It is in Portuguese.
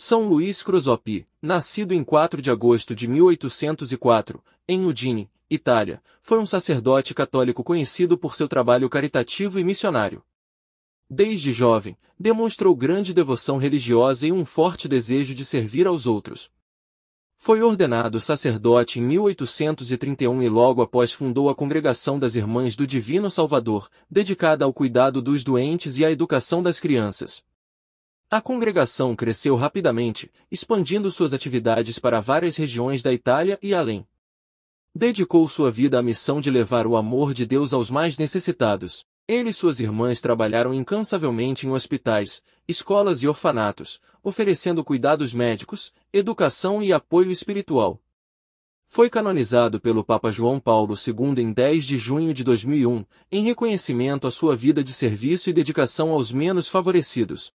São Luís Crosopi, nascido em 4 de agosto de 1804, em Udine, Itália, foi um sacerdote católico conhecido por seu trabalho caritativo e missionário. Desde jovem, demonstrou grande devoção religiosa e um forte desejo de servir aos outros. Foi ordenado sacerdote em 1831 e logo após fundou a Congregação das Irmãs do Divino Salvador, dedicada ao cuidado dos doentes e à educação das crianças. A congregação cresceu rapidamente, expandindo suas atividades para várias regiões da Itália e além. Dedicou sua vida à missão de levar o amor de Deus aos mais necessitados. Ele e suas irmãs trabalharam incansavelmente em hospitais, escolas e orfanatos, oferecendo cuidados médicos, educação e apoio espiritual. Foi canonizado pelo Papa João Paulo II em 10 de junho de 2001, em reconhecimento à sua vida de serviço e dedicação aos menos favorecidos,